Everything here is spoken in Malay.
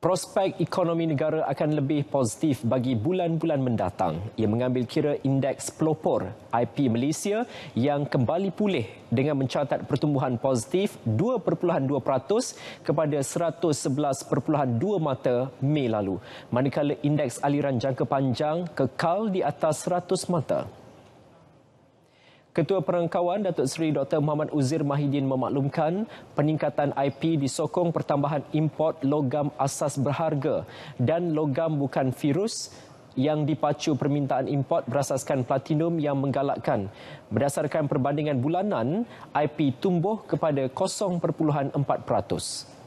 Prospek ekonomi negara akan lebih positif bagi bulan-bulan mendatang. Ia mengambil kira indeks pelopor IP Malaysia yang kembali pulih dengan mencatat pertumbuhan positif 2.2% kepada 111.2 mata Mei lalu. Manakala indeks aliran jangka panjang kekal di atas 100 mata. Ketua Perengkauan Datuk Seri Dr. Muhammad Uzir Mahidin memaklumkan peningkatan IP disokong pertambahan import logam asas berharga dan logam bukan virus yang dipacu permintaan import berasaskan platinum yang menggalakkan. Berdasarkan perbandingan bulanan, IP tumbuh kepada 0.4%.